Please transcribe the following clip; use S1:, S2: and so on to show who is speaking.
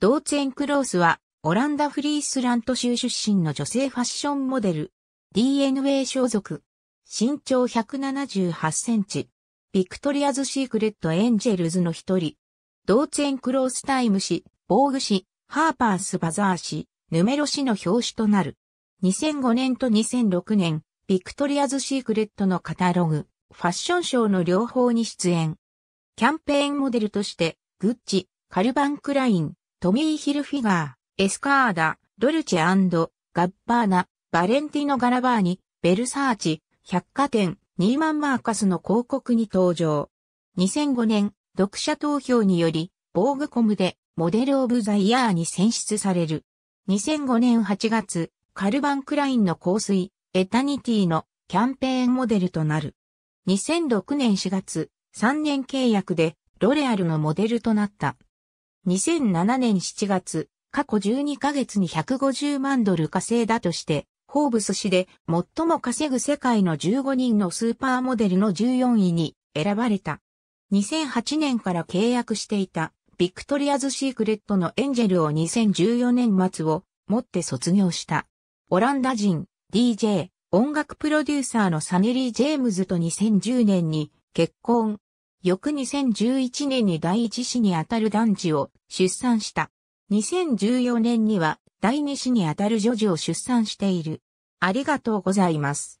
S1: ドーツ
S2: ェンクロースは、オランダフリースラント州出身の女性ファッションモデル。DNA 所属。身長178センチ。ビクトリアズ・シークレット・エンジェルズの一人。ドーツェンクロース・タイム誌、防具誌、ハーパース・バザー誌、ヌメロ誌の表紙となる。2005年と2006年、ビクトリアズ・シークレットのカタログ、ファッションショーの両方に出演。キャンペーンモデルとして、グッチ、カルバン・クライン、トミー・ヒルフィガー、エスカーダ、ドルチェガッバーナ、バレンティノ・ガラバーニ、ベルサーチ、百貨店、ニーマン・マーカスの広告に登場。2005年、読者投票により、ボーグコムでモデル・オブ・ザ・イヤーに選出される。2005年8月、カルバン・クラインの香水、エタニティのキャンペーンモデルとなる。2006年4月、3年契約でロレアルのモデルとなった。2007年7月、過去12ヶ月に150万ドル稼いだとして、ホーブス氏で最も稼ぐ世界の15人のスーパーモデルの14位に選ばれた。2008年から契約していたビクトリアズ・シークレットのエンジェルを2014年末をもって卒業した。オランダ人、DJ、音楽プロデューサーのサネリー・ジェームズと2010年に結婚、翌2011年に第一子にあたる男児を出産した。2014年には第二子にあたる女児を出産している。ありがとうご
S1: ざいます。